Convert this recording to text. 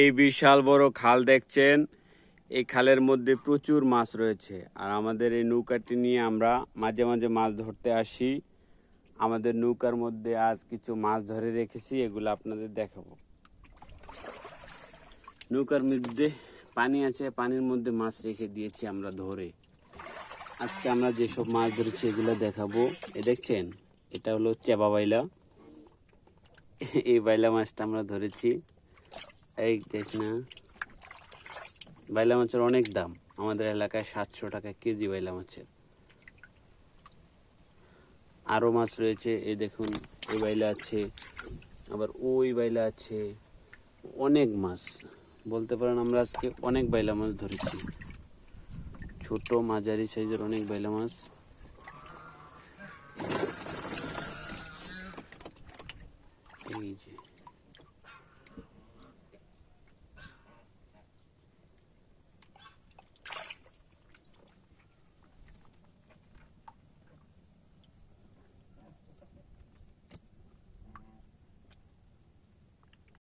এই বিশাল বড় খাল দেখছেন এই খালের মধ্যে প্রচুর মাছ রয়েছে আর আমাদের এই নৌকাটি নিয়ে আমরা মাঝে মাঝে মাছ ধরতে আসি আমাদের নৌকার মধ্যে আজ কিছু মাছ ধরে রেখেছি এগুলো আপনাদের দেখাবো নৌকার মধ্যে পানি আছে পানির মধ্যে মাছ রেখে দিয়েছি আমরা ধরে আজকে আমরা যেসব মাছ ধরেছি এগুলো দেখাবো এ দেখছেন এটা হলো চেবা বাইলা এই বাইলা মাছটা আমরা ধরেছি এই দেখ না বাইলা মাছের অনেক দাম আমাদের এলাকায় সাতশো টাকা কেজি বাইলা মাছের আরও মাছ রয়েছে এই দেখুন ওই বাইলা আছে আবার ওই বাইলা আছে অনেক মাছ বলতে পারেন আমরা আজকে অনেক বাইলা মাছ ধরেছি ছোট মাঝারি সাইজের অনেক বাইলা মাছ এই যে